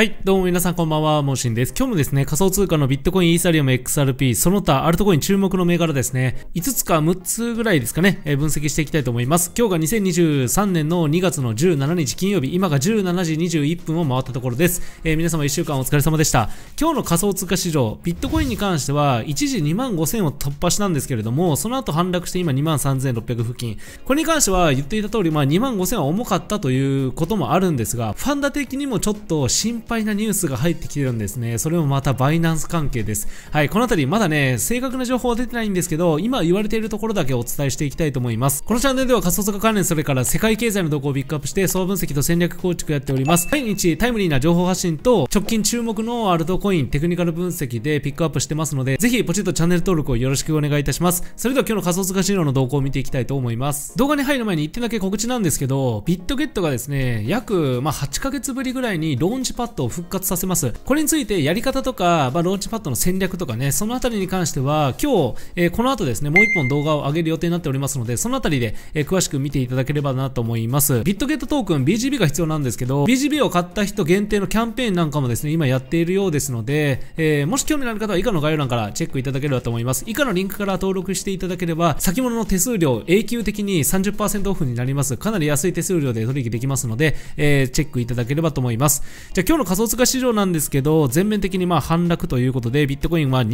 はい、どうも皆さんこんばんは、モーシンです。今日もですね、仮想通貨のビットコイン、イーサリアム、XRP、その他、アルトコイン注目の銘柄ですね、5つか6つぐらいですかね、えー、分析していきたいと思います。今日が2023年の2月の17日金曜日、今が17時21分を回ったところです。えー、皆様1週間お疲れ様でした。今日の仮想通貨市場、ビットコインに関しては、一時2万5000を突破したんですけれども、その後反落して今2万3600付近。これに関しては言っていた通り、まあ2万5000は重かったということもあるんですが、ファンダ的にもちょっと心配配なニュースが入ってきてるんですね。それもまたバイナンス関係です。はい、この辺りまだね、正確な情報は出てないんですけど、今言われているところだけお伝えしていきたいと思います。このチャンネルでは仮想通貨関連、それから世界経済の動向をピックアップして、総分析と戦略構築やっております。毎日タイムリーな情報発信と、直近注目のアルトコイン、テクニカル分析でピックアップしてますので、ぜひポチッとチャンネル登録をよろしくお願いいたします。それでは今日の仮想通貨資料の動向を見ていきたいと思います。動画に入る前に1点だけ告知なんですけど、ビットゲットがですね、約、まあ、8ヶ月ぶりぐらいにローンチパッドドを復活させます。これについてやり方とか、まあ、ローンチパッドの戦略とかね、そのあたりに関しては、今日、えー、この後ですね、もう一本動画を上げる予定になっておりますので、そのあたりで、えー、詳しく見ていただければなと思います。ビットゲットトークン BGB が必要なんですけど、BGB を買った人限定のキャンペーンなんかもですね、今やっているようですので、えー、もし興味のある方は以下の概要欄からチェックいただければと思います。以下のリンクから登録していただければ、先物の手数料永久的に30%オフになります。かなり安い手数料で取引できますので、えー、チェックいただければと思います。じゃあ今日の仮想通貨市場なんですけど、全面的にまあ反落ということで、ビットコインは2、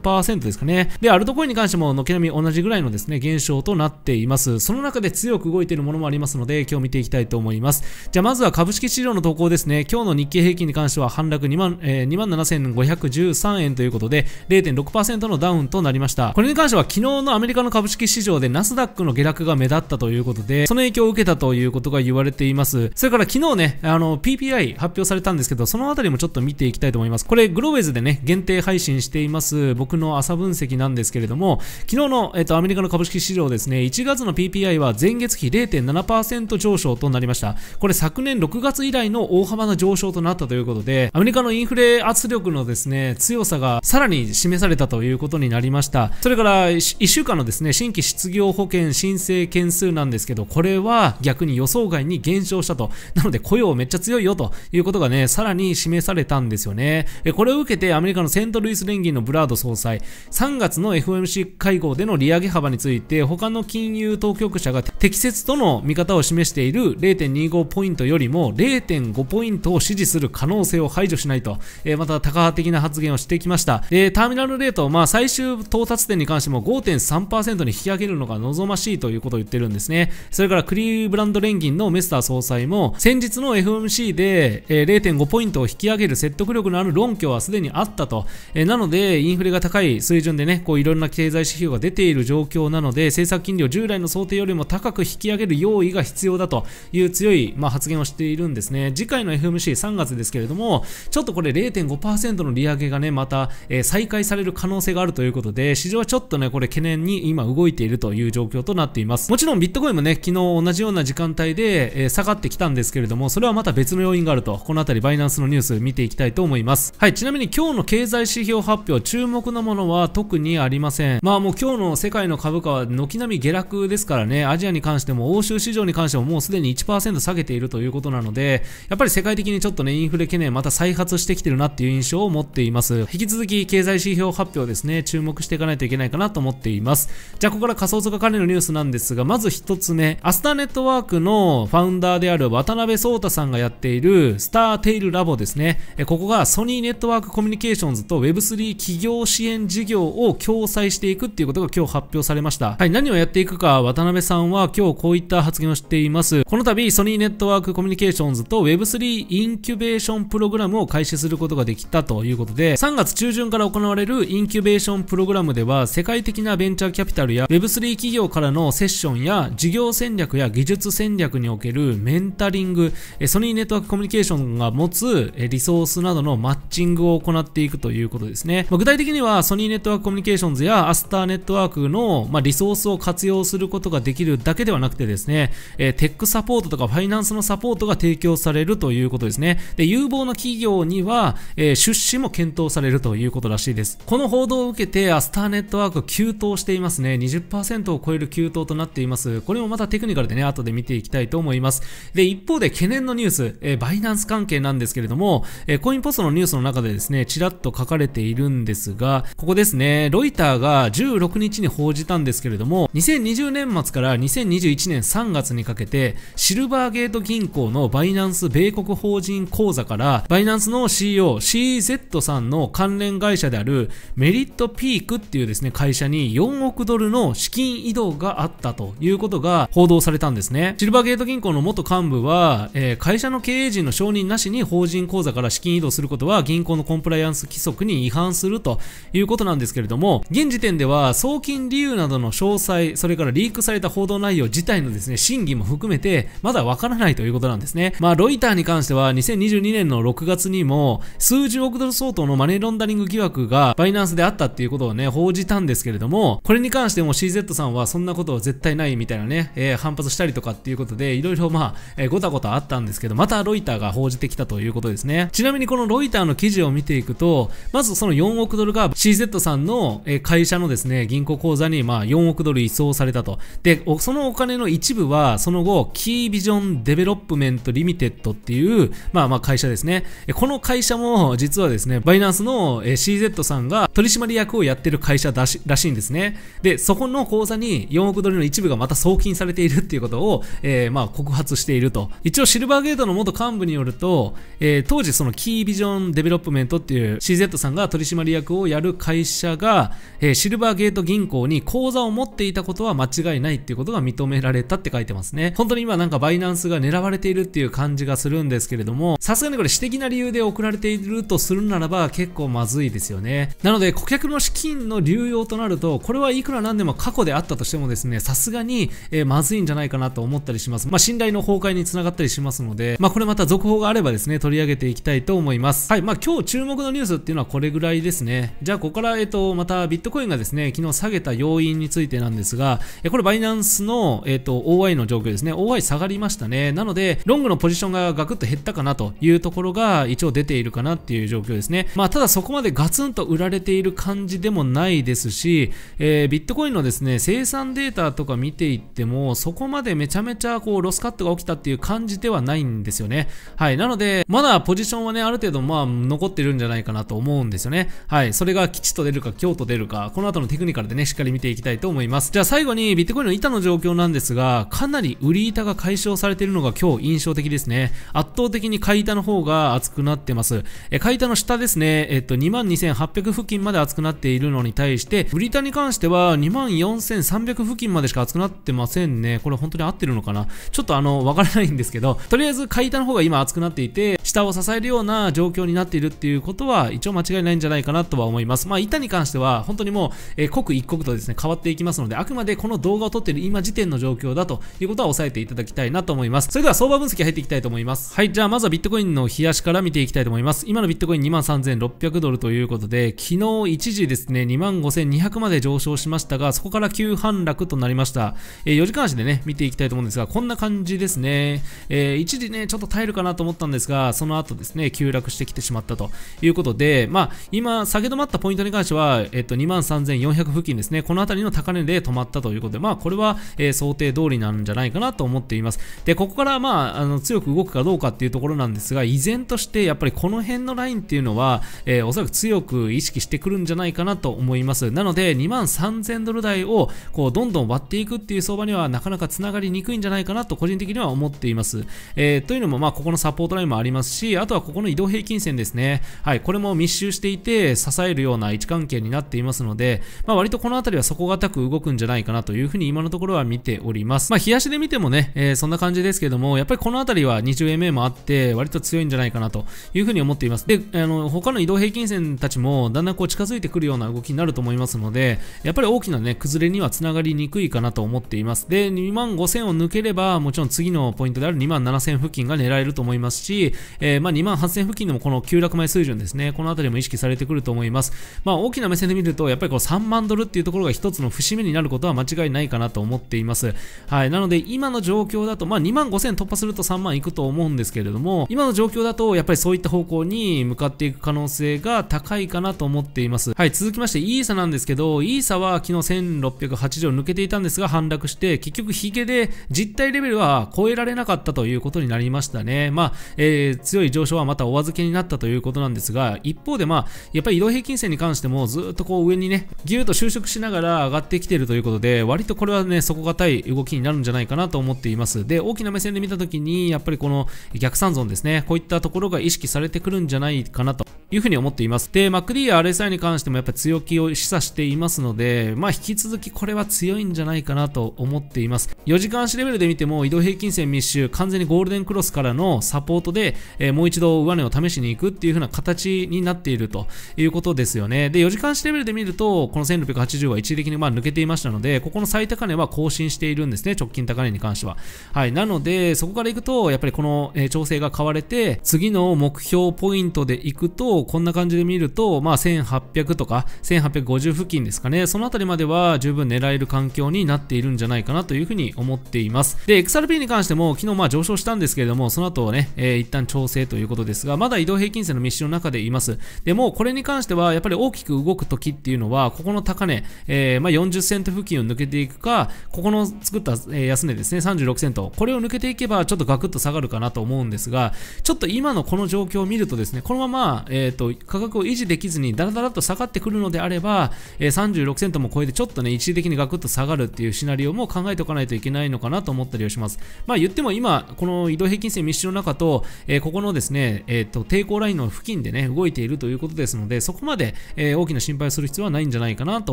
3%ですかね。で、アルトコインに関しても、軒並み同じぐらいのですね、減少となっています。その中で強く動いているものもありますので、今日見ていきたいと思います。じゃあ、まずは株式市場の投稿ですね。今日の日経平均に関しては反落2万、えー、27,513円ということで、0.6%のダウンとなりました。これに関しては昨日のアメリカの株式市場でナスダックの下落が目立ったということで、その影響を受けたということが言われています。それから昨日ね、あの、PPI 発表されたんですけど、そのあたりもちょっと見ていきたいと思います。これ、グローベズでね、限定配信しています、僕の朝分析なんですけれども、昨日の、えっと、アメリカの株式市場ですね、1月の PPI は前月比0.7%上昇となりました。これ、昨年6月以来の大幅な上昇となったということで、アメリカのインフレ圧力のですね、強さがさらに示されたということになりました。それから、1週間のですね、新規失業保険申請件数なんですけど、これは逆に予想外に減少したと。なので、雇用めっちゃ強いよということがね、さらに示されたんですよね。これを受けてアメリカのセントルイス連銀のブラード総裁、3月の FOMC 会合での利上げ幅について、他の金融当局者が適切との見方を示している0.25ポイントよりも0.5ポイントを支持する可能性を排除しないと、また、高派的な発言をしてきました。で、ターミナルレート、まあ、最終到達点に関しても5.3%に引き上げるのが望ましいということを言ってるんですね。それから、クリーブランド連銀のメスター総裁も、先日の FOMC で、ポイントポイントを引き上げる説得力のある論拠はすでにあったと、えなのでインフレが高い水準でねこういろんな経済指標が出ている状況なので政策金利を従来の想定よりも高く引き上げる用意が必要だという強い、まあ、発言をしているんですね次回の FMC3 月ですけれどもちょっとこれ0.5%の利上げがねまた、え再開される可能性があるということで市場はちょっとねこれ懸念に今動いているという状況となっていますもちろんビットコインもね昨日同じような時間帯で、え下がってきたんですけれどもそれはまた別の要因があるとこの辺りバイナンスのニュース見ていきたいと思います。はい、ちなみに今日の経済指標発表、注目なものは特にありません。まあもう今日の世界の株価は軒並み下落ですからね、アジアに関しても欧州市場に関してももうすでに1%下げているということなので、やっぱり世界的にちょっとね、インフレ懸念また再発してきてるなっていう印象を持っています。引き続き経済指標発表ですね、注目していかないといけないかなと思っています。じゃあここから仮想通貨関連のニュースなんですが、まず1つ目、アスターネットワークのファウンダーである渡辺聡太さんがやっているスターテイルラボですね。ここがソニーネットワークコミュニケーションズと Web3 企業支援事業を共催していくっていうことが今日発表されました。はい、何をやっていくか渡辺さんは今日こういった発言をしています。この度ソニーネットワークコミュニケーションズと Web3 インキュベーションプログラムを開始することができたということで、3月中旬から行われるインキュベーションプログラムでは世界的なベンチャーキャピタルや Web3 企業からのセッションや事業戦略や技術戦略におけるメンタリング、ソニーネットワークコミュニケーションが持つつ、リソースなどのマッチングを行っていくということですね。まあ、具体的には、ソニーネットワークコミュニケーションズやアスターネットワークの、まあ、リソースを活用することができるだけではなくてですね、えー、テックサポートとかファイナンスのサポートが提供されるということですね。で、有望な企業には、えー、出資も検討されるということらしいです。この報道を受けて、アスターネットワーク急騰していますね。20%を超える急騰となっています。これもまたテクニカルでね、後で見ていきたいと思います。で、一方で懸念のニュース、えー、バイナンス関係なんですですけれども、えー、コインポストのニュースの中でですね、ちらっと書かれているんですが、ここですね、ロイターが16日に報じたんですけれども、2020年末から2021年3月にかけて、シルバーゲート銀行のバイナンス米国法人口座から、バイナンスの CEO、CZ さんの関連会社であるメリットピークっていうですね、会社に4億ドルの資金移動があったということが報道されたんですね。シルバーゲート銀行の元幹部は、えー、会社の経営陣の承認なしに法人口座から資金移動することは銀行のコンプライアンス規則に違反するということなんですけれども、現時点では送金理由などの詳細、それからリークされた報道内容自体のですね、審議も含めて、まだわからないということなんですね。まあ、ロイターに関しては2022年の6月にも、数十億ドル相当のマネーロンダリング疑惑がバイナンスであったっていうことをね、報じたんですけれども、これに関しても CZ さんはそんなことは絶対ないみたいなね、えー、反発したりとかっていうことで、いろいろまあ、えー、ごたごたあったんですけど、またロイターが報じてきたとということですね。ちなみにこのロイターの記事を見ていくと、まずその4億ドルが CZ さんの会社のですね、銀行口座にまあ4億ドル移送されたと。で、そのお金の一部は、その後、キービジョンデベロップメントリミテッドっていう、まあまあ会社ですね。この会社も実はですね、バイナンスの CZ さんが取締役をやってる会社だしらしいんですね。で、そこの口座に4億ドルの一部がまた送金されているっていうことを、えー、まあ告発していると。一応シルバーゲートの元幹部によると、えー、当時そのキービジョンデベロップメントっていう CZ さんが取締役をやる会社が、えー、シルバーゲート銀行に口座を持っていたことは間違いないっていうことが認められたって書いてますね。本当に今なんかバイナンスが狙われているっていう感じがするんですけれども、さすがにこれ私的な理由で送られているとするならば結構まずいですよね。なので顧客の資金の流用となると、これはいくらなんでも過去であったとしてもですね、さすがに、えー、まずいんじゃないかなと思ったりします。まあ、信頼の崩壊につながったりしますので、まあ、これまた続報があればですね、取り上げていきたいと思います。はい、まあ今日注目のニュースっていうのはこれぐらいですね。じゃあここから、えっと、またビットコインがですね、昨日下げた要因についてなんですが、これバイナンスの、えっと、OI の状況ですね。OI 下がりましたね。なので、ロングのポジションがガクッと減ったかなというところが一応出ているかなっていう状況ですね。まあただそこまでガツンと売られている感じでもないですし、えー、ビットコインのですね、生産データとか見ていっても、そこまでめちゃめちゃこうロスカットが起きたっていう感じではないんですよね。はい。なので、まただポジションはね、ある程度まあ残ってるんじゃないかなと思うんですよね。はい。それが吉と出るか、京と出るか、この後のテクニカルでね、しっかり見ていきたいと思います。じゃあ最後にビットコインの板の状況なんですが、かなり売り板が解消されているのが今日印象的ですね。圧倒的に買い板の方が厚くなってます。え、買い板の下ですね、えっと、22,800付近まで厚くなっているのに対して、売り板に関しては24,300付近までしか厚くなってませんね。これ本当に合ってるのかなちょっとあの、わからないんですけど、とりあえず買い板の方が今厚くなっていて、下を支えるような状況になっているっていうことは一応間違いないんじゃないかなとは思います。まあ、板に関しては本当にもう、えー、刻一刻とですね、変わっていきますので、あくまでこの動画を撮っている今時点の状況だということは押さえていただきたいなと思います。それでは相場分析入っていきたいと思います。はい、じゃあまずはビットコインの冷やしから見ていきたいと思います。今のビットコイン23,600ドルということで、昨日一時ですね、25,200まで上昇しましたが、そこから急反落となりました。えー、4時間足でね、見ていきたいと思うんですが、こんな感じですね。えー、一時ね、ちょっと耐えるかなと思ったんですが、その後ですね、急落してきてしまったということで、まあ、今、下げ止まったポイントに関しては、えっと、23,400付近ですね、この辺りの高値で止まったということで、まあ、これは、えー、想定通りなんじゃないかなと思っています。で、ここから、まあ、あの、強く動くかどうかっていうところなんですが、依然として、やっぱりこの辺のラインっていうのは、えー、おそらく強く意識してくるんじゃないかなと思います。なので、23,000ドル台を、こう、どんどん割っていくっていう相場には、なかなか繋がりにくいんじゃないかなと、個人的には思っています。えー、というのも、まあ、ここのサポートラインもありますますし、あとはここの移動平均線ですね。はい、これも密集していて、支えるような位置関係になっていますので、まあ、割とこの辺りは底堅く動くんじゃないかなというふうに今のところは見ております。まあ、日足で見てもね、えー、そんな感じですけども、やっぱりこの辺りは 20MA もあって、割と強いんじゃないかなというふうに思っています。で、あの、他の移動平均線たちも、だんだんこう近づいてくるような動きになると思いますので、やっぱり大きなね、崩れには繋がりにくいかなと思っています。で、2万5000を抜ければ、もちろん次のポイントである2万7000付近が狙えると思いますし、えー、まあ、2万8000付近でもこの急落前水準ですね、この辺りも意識されてくると思います。まあ、大きな目線で見ると、やっぱりこう3万ドルっていうところが一つの節目になることは間違いないかなと思っています。はい。なので、今の状況だと、まあ、2万5000突破すると3万いくと思うんですけれども、今の状況だと、やっぱりそういった方向に向かっていく可能性が高いかなと思っています。はい。続きまして、イーサなんですけど、イーサは昨日1680を抜けていたんですが、反落して、結局、ヒゲで実体レベルは超えられなかったということになりましたね。まあ、えー強い上昇はまたお預けになったということなんですが、一方でまあ、やっぱり移動平均線に関してもずっとこう上にね、ぎゅーっと収縮しながら上がってきているということで、割とこれはね、底堅い動きになるんじゃないかなと思っています。で、大きな目線で見たときに、やっぱりこの逆三損ですね、こういったところが意識されてくるんじゃないかなと。いうふうに思っています。で、m クリーや RSI に関してもやっぱ強気を示唆していますので、まあ、引き続きこれは強いんじゃないかなと思っています。4時間足レベルで見ても移動平均線密集、完全にゴールデンクロスからのサポートで、えー、もう一度上値を試しに行くっていう風な形になっているということですよね。で、4時間足レベルで見ると、この1680は一時的にまあ抜けていましたので、ここの最高値は更新しているんですね、直近高値に関しては。はい。なので、そこから行くと、やっぱりこの、調整が買われて、次の目標ポイントで行くと、こんな感じで見ると、まあ、1800とか1850付近ですかね、そのあたりまでは十分狙える環境になっているんじゃないかなというふうに思っています。で、XRP に関しても昨日まあ上昇したんですけれども、その後はね、えー、一旦調整ということですが、まだ移動平均線の密集の中でいます。でも、これに関してはやっぱり大きく動く時っていうのは、ここの高値、えー、まあ40セント付近を抜けていくか、ここの作った安値ですね、36セント、これを抜けていけばちょっとガクッと下がるかなと思うんですが、ちょっと今のこの状況を見るとですね、このまま、えーーと、と価格を維持できずにだらだらと下がってくるのであれば、えー、36セントも超えてちょっとね一時的にガクッと下がるっていうシナリオも考えておかないといけないのかなと思ったりはしますまあ言っても今この移動平均線密集の中と、えー、ここのですね、えーと、抵抗ラインの付近でね動いているということですのでそこまで、えー、大きな心配をする必要はないんじゃないかなと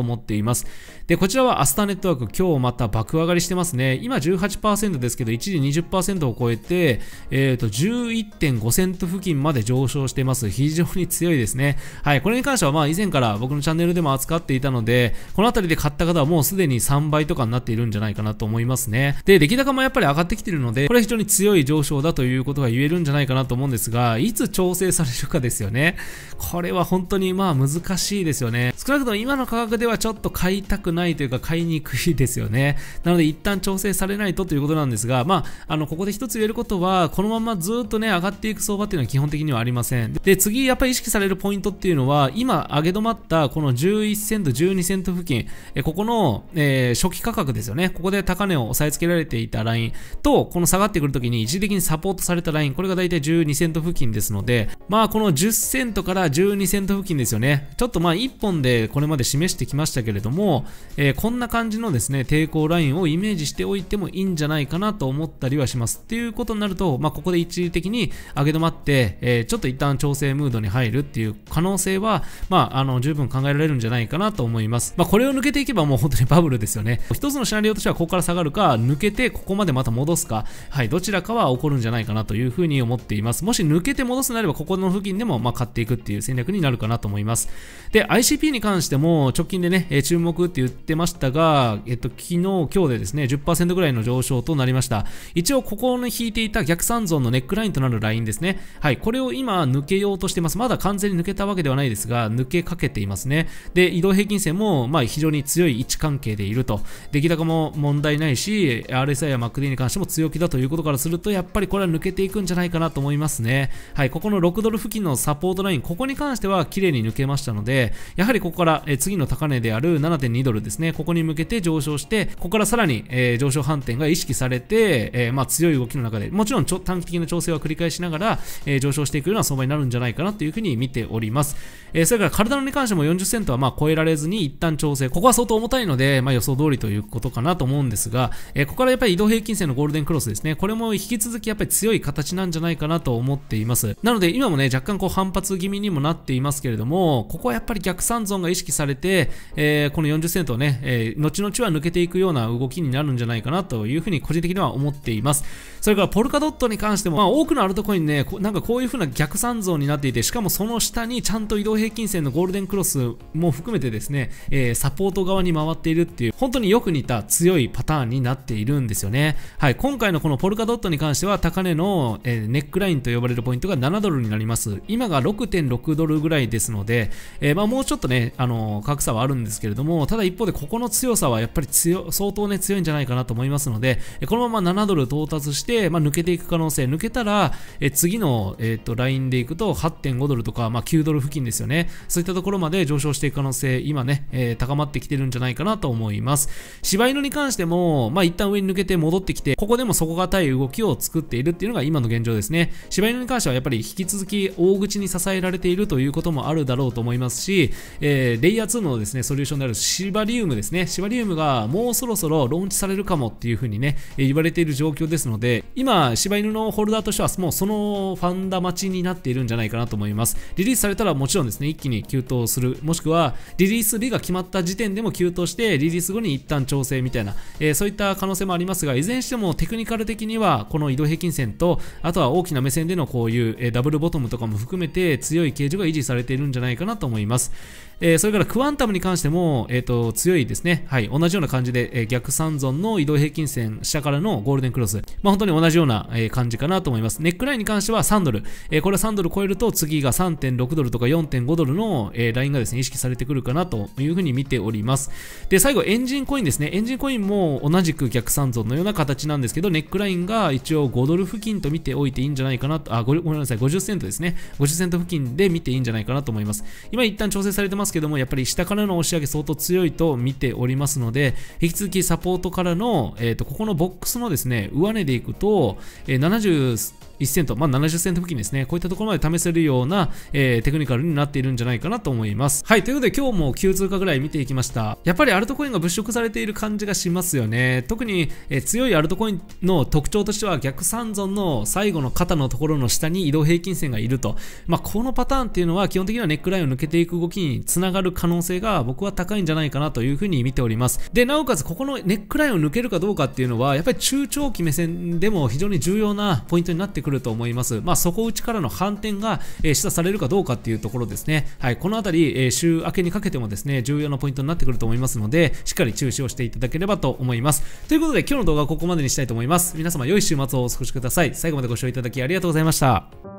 思っていますでこちらはアスターネットワーク今日また爆上がりしてますね今18%ですけど一時20%を超えて、えーと、と11.5セント付近まで上昇しています非常に強いですね。はい、これに関してはまあ以前から僕のチャンネルでも扱っていたので、この辺りで買った方はもうすでに3倍とかになっているんじゃないかなと思いますね。で、出来高もやっぱり上がってきているので、これは非常に強い上昇だということが言えるんじゃないかなと思うんですが、いつ調整されるかですよね。これは本当にまあ難しいですよね。少なくとも今の価格ではちょっと買いたくないというか買いにくいですよね。なので一旦調整されないとということなんですが、まあ、あの、ここで一つ言えることは、このままずっとね、上がっていく相場っていうのは基本的にはありません。で、次やっぱり識されるポイントっていうのは、今上げ止まったこの11セント、12セント付近、えここの、えー、初期価格ですよね。ここで高値を押さえつけられていたラインと、この下がってくるときに一時的にサポートされたライン、これが大体12セント付近ですので、まあこの10セントから12セント付近ですよね。ちょっとまあ1本でこれまで示してきましたけれども、えー、こんな感じのですね、抵抗ラインをイメージしておいてもいいんじゃないかなと思ったりはします。っていうことになると、まあここで一時的に上げ止まって、えー、ちょっと一旦調整ムードに入入るっていう可能性は、まあ、あの、十分考えられるんじゃないかなと思います。まあ、これを抜けていけばもう本当にバブルですよね。一つのシナリオとしては、ここから下がるか、抜けて、ここまでまた戻すか、はい、どちらかは起こるんじゃないかなというふうに思っています。もし抜けて戻すなれば、ここの付近でも、まあ、買っていくっていう戦略になるかなと思います。で、ICP に関しても、直近でね、え注目って言ってましたが、えっと、昨日、今日でですね、10%ぐらいの上昇となりました。一応、ここに引いていた逆三尊のネックラインとなるラインですね。はい、これを今、抜けようとしてます。まただ完全に抜けたわけではないですが、抜けかけていますね。で、移動平均線も、まあ、非常に強い位置関係でいると。出来高も問題ないし、RSI や MACD に関しても強気だということからすると、やっぱりこれは抜けていくんじゃないかなと思いますね。はい、ここの6ドル付近のサポートライン、ここに関しては綺麗に抜けましたので、やはりここからえ次の高値である7.2ドルですね、ここに向けて上昇して、ここからさらに、えー、上昇反転が意識されて、えー、まあ、強い動きの中で、もちろんちょ短期的な調整は繰り返しながら、えー、上昇していくような相場になるんじゃないかなというふうに見ております。えー、それから体に関しても40セントはまあ超えられずに一旦調整。ここは相当重たいので、まあ、予想通りということかなと思うんですが、えー、ここからやっぱり移動平均線のゴールデンクロスですね。これも引き続きやっぱり強い形なんじゃないかなと思っています。なので今もね、若干こう反発気味にもなっていますけれども、ここはやっぱり逆三ゾが意識されて、えー、この40セントをね、えー、後々は抜けていくような動きになるんじゃないかなというふうに個人的には思っています。それからポルカドットに関しても、まあ、多くのアルトコインね、なんかこういうふうな逆三ゾになっていて、しかももその下にちゃんと移動平均線のゴールデンクロスも含めてですね、えー、サポート側に回っているっていう、本当によく似た強いパターンになっているんですよね。はい、今回のこのポルカドットに関しては高値の、えー、ネックラインと呼ばれるポイントが7ドルになります。今が6.6ドルぐらいですので、えー、まあもうちょっとね、あのー、格差はあるんですけれども、ただ一方でここの強さはやっぱり強、相当ね、強いんじゃないかなと思いますので、このまま7ドル到達して、まあ抜けていく可能性、抜けたら、えー、次の、えっ、ー、と、ラインでいくと8.5ドルルとか、まあ、9ドル付近ですよね。そういったところまで上昇していく可能性、今ね、えー、高まってきてるんじゃないかなと思います。柴犬に関しても、まあ、一旦上に抜けて戻ってきて、ここでも底堅い動きを作っているっていうのが今の現状ですね。柴犬に関してはやっぱり引き続き大口に支えられているということもあるだろうと思いますし、えー、レイヤー2のですね、ソリューションであるシバリウムですね。シバリウムがもうそろそろローンチされるかもっていう風にね、え言われている状況ですので、今、柴犬のホルダーとしてはもうそのファンダ待ちになっているんじゃないかなと思います。ますリリースされたらもちろんですね一気に急騰するもしくはリリース日が決まった時点でも急騰してリリース後に一旦調整みたいな、えー、そういった可能性もありますがいずれにしてもテクニカル的にはこの移動平均線とあとは大きな目線でのこういう、えダブルボトムとかも含めて強い形状が維持されているんじゃないかなと思いますえー、それからクワンタムに関しても、えーと、強いですね、はい、同じような感じで、えー、逆三尊の移動平均線下からのゴールデンクロス、まあ、本当に同じような、えー、感じかなと思いますネックラインに関しては3ドル、えこれは3ドル超えると次が3.6ドルとか4.5ドルの、えラインがですね意識されてくるかなというふうに見ておりますで最後エンジンコインですねエンジンコインも同じく逆三尊のような形なんですけどネックラインが一応5ドル付近と見ておいていいんじゃないかなとあごめんなさい50セントですね50セント付近で見ていいんじゃないかなと思います今一旦調整されてますますけども、やっぱり下からの押し上げ相当強いと見ておりますので、引き続きサポートからの、えっ、ー、と、ここのボックスのですね、上値でいくと、えー、70、1セント、まあ、70セント付近ですね。こういったところまで試せるような、えー、テクニカルになっているんじゃないかなと思います。はい、ということで今日も急通貨ぐらい見ていきました。やっぱりアルトコインが物色されている感じがしますよね。特に、えー、強いアルトコインの特徴としては逆三尊の最後の肩のところの下に移動平均線がいると。まあ、このパターンっていうのは基本的にはネックラインを抜けていく動きにつながる可能性が僕は高いんじゃないかなというふうに見ております。で、なおかつここのネックラインを抜けるかどうかっていうのはやっぱり中長期目線でも非常に重要なポイントになってくるくると思います。まあ、底打ちからの反転が、えー、示唆されるかどうかっていうところですね。はい、この辺り、えー、週明けにかけてもですね、重要なポイントになってくると思いますので、しっかり注視をしていただければと思います。ということで、今日の動画はここまでにしたいと思います。皆様、良い週末をお過ごしください。最後までご視聴いただきありがとうございました。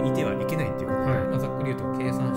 でいてはいけないっていうこと、はいざっくり言うと計算